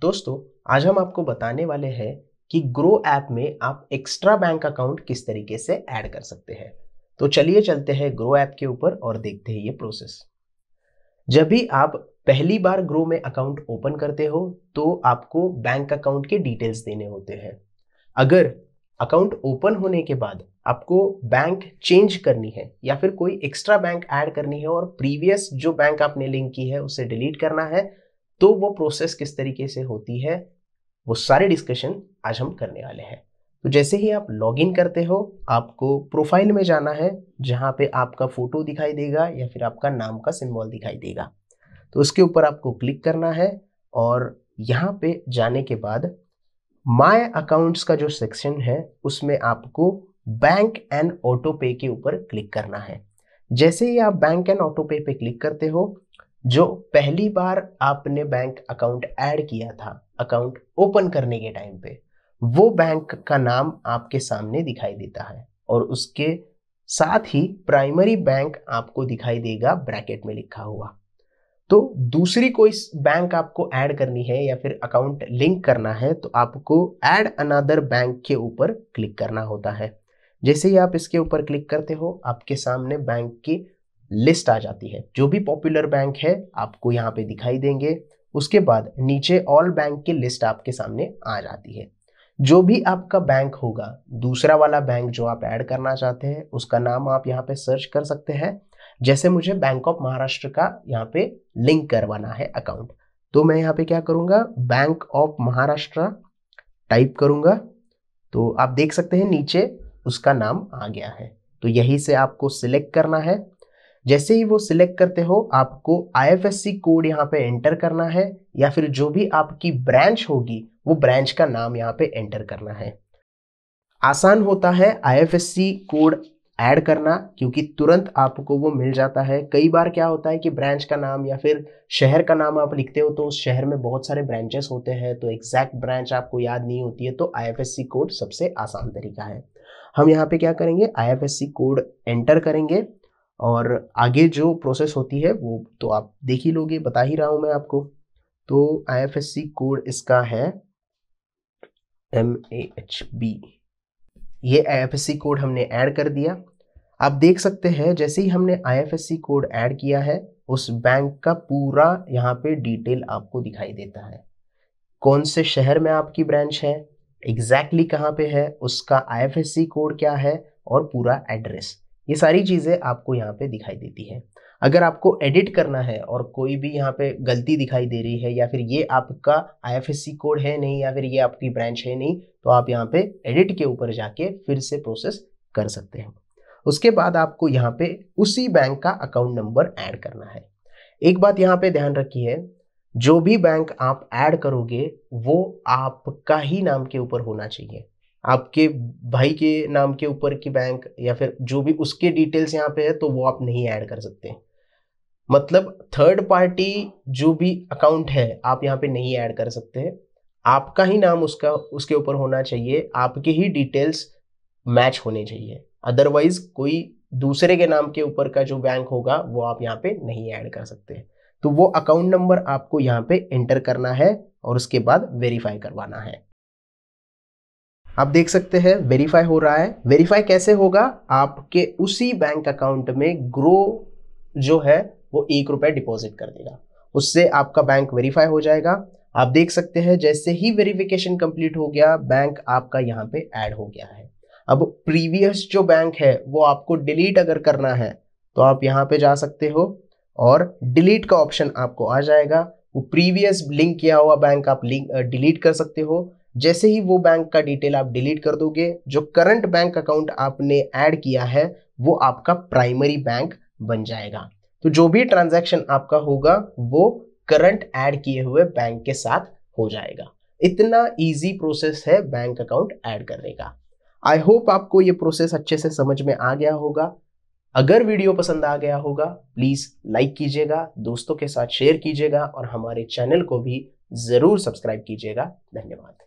दोस्तों आज हम आपको बताने वाले हैं कि ग्रो ऐप में आप एक्स्ट्रा बैंक अकाउंट किस तरीके से ऐड कर सकते हैं तो चलिए चलते हैं ग्रो ऐप के ऊपर और देखते हैं ये प्रोसेस जब भी आप पहली बार ग्रो में अकाउंट ओपन करते हो तो आपको बैंक अकाउंट के डिटेल्स देने होते हैं अगर अकाउंट ओपन होने के बाद आपको बैंक चेंज करनी है या फिर कोई एक्स्ट्रा बैंक ऐड करनी है और प्रीवियस जो बैंक आपने लिंक की है उसे डिलीट करना है तो वो प्रोसेस किस तरीके से होती है वो सारे डिस्कशन आज हम करने वाले हैं तो जैसे ही आप लॉगिन करते हो आपको प्रोफाइल में जाना है जहाँ पे आपका फ़ोटो दिखाई देगा या फिर आपका नाम का सिंबल दिखाई देगा तो उसके ऊपर आपको क्लिक करना है और यहाँ पे जाने के बाद माय अकाउंट्स का जो सेक्शन है उसमें आपको बैंक एंड ऑटो पे के ऊपर क्लिक करना है जैसे ही आप बैंक एंड ऑटो पे पे क्लिक करते हो जो पहली बार आपने बैंक अकाउंट ऐड किया था अकाउंट ओपन करने के टाइम पे वो बैंक का नाम आपके सामने दिखाई देता है और उसके साथ ही प्राइमरी बैंक आपको दिखाई देगा ब्रैकेट में लिखा हुआ तो दूसरी कोई बैंक आपको ऐड करनी है या फिर अकाउंट लिंक करना है तो आपको ऐड अनादर बैंक के ऊपर क्लिक करना होता है जैसे ही आप इसके ऊपर क्लिक करते हो आपके सामने बैंक की लिस्ट आ जाती है जो भी पॉपुलर बैंक है आपको यहाँ पे दिखाई देंगे उसके बाद नीचे ऑल बैंक की लिस्ट आपके सामने आ जाती है जो भी आपका बैंक होगा दूसरा वाला बैंक जो आप ऐड करना चाहते हैं उसका नाम आप यहाँ पे सर्च कर सकते हैं जैसे मुझे बैंक ऑफ महाराष्ट्र का यहाँ पे लिंक करवाना है अकाउंट तो मैं यहाँ पे क्या करूँगा बैंक ऑफ महाराष्ट्र टाइप करूँगा तो आप देख सकते हैं नीचे उसका नाम आ गया है तो यही से आपको सिलेक्ट करना है जैसे ही वो सिलेक्ट करते हो आपको आई कोड यहाँ पे एंटर करना है या फिर जो भी आपकी ब्रांच होगी वो ब्रांच का नाम यहाँ पे एंटर करना है आसान होता है आई कोड ऐड करना क्योंकि तुरंत आपको वो मिल जाता है कई बार क्या होता है कि ब्रांच का नाम या फिर शहर का नाम आप लिखते हो तो उस शहर में बहुत सारे ब्रांचेस होते हैं तो एग्जैक्ट ब्रांच आपको याद नहीं होती है तो आई कोड सबसे आसान तरीका है हम यहाँ पे क्या करेंगे आई कोड एंटर करेंगे और आगे जो प्रोसेस होती है वो तो आप देख ही लोगे बता ही रहा हूँ मैं आपको तो आईएफएससी कोड इसका है एम ए एच बी ये आईएफएससी कोड हमने ऐड कर दिया आप देख सकते हैं जैसे ही हमने आईएफएससी कोड ऐड किया है उस बैंक का पूरा यहाँ पे डिटेल आपको दिखाई देता है कौन से शहर में आपकी ब्रांच है एग्जैक्टली exactly कहाँ पे है उसका आईएफएससी कोड क्या है और पूरा एड्रेस ये सारी चीज़ें आपको यहाँ पे दिखाई देती है अगर आपको एडिट करना है और कोई भी यहाँ पे गलती दिखाई दे रही है या फिर ये आपका आईएफएससी कोड है नहीं या फिर ये आपकी ब्रांच है नहीं तो आप यहाँ पे एडिट के ऊपर जाके फिर से प्रोसेस कर सकते हैं उसके बाद आपको यहाँ पे उसी बैंक का अकाउंट नंबर ऐड करना है एक बात यहाँ पे ध्यान रखिए जो भी बैंक आप ऐड करोगे वो आपका ही नाम के ऊपर होना चाहिए आपके भाई के नाम के ऊपर की बैंक या फिर जो भी उसके डिटेल्स यहाँ पे है तो वो आप नहीं ऐड कर सकते मतलब थर्ड पार्टी जो भी अकाउंट है आप यहाँ पे नहीं ऐड कर सकते आपका ही नाम उसका उसके ऊपर होना चाहिए आपके ही डिटेल्स मैच होने चाहिए अदरवाइज कोई दूसरे के नाम के ऊपर का जो बैंक होगा वो आप यहाँ पे नहीं ऐड कर सकते तो वो अकाउंट नंबर आपको यहाँ पे एंटर करना है और उसके बाद वेरीफाई करवाना है आप देख सकते हैं वेरीफाई हो रहा है वेरीफाई कैसे होगा आपके उसी बैंक अकाउंट में ग्रो जो है वो एक रुपये डिपॉजिट कर देगा उससे आपका बैंक वेरीफाई हो जाएगा आप देख सकते हैं जैसे ही वेरिफिकेशन कंप्लीट हो गया बैंक आपका यहाँ पे ऐड हो गया है अब प्रीवियस जो बैंक है वो आपको डिलीट अगर करना है तो आप यहाँ पे जा सकते हो और डिलीट का ऑप्शन आपको आ जाएगा वो प्रीवियस लिंक किया हुआ बैंक आप लिंक डिलीट कर सकते हो जैसे ही वो बैंक का डिटेल आप डिलीट कर दोगे जो करंट बैंक अकाउंट आपने ऐड किया है वो आपका प्राइमरी बैंक बन जाएगा तो जो भी ट्रांजैक्शन आपका होगा वो करंट ऐड किए हुए बैंक के साथ हो जाएगा इतना इजी प्रोसेस है बैंक अकाउंट ऐड करने का आई होप आपको ये प्रोसेस अच्छे से समझ में आ गया होगा अगर वीडियो पसंद आ गया होगा प्लीज़ लाइक कीजिएगा दोस्तों के साथ शेयर कीजिएगा और हमारे चैनल को भी ज़रूर सब्सक्राइब कीजिएगा धन्यवाद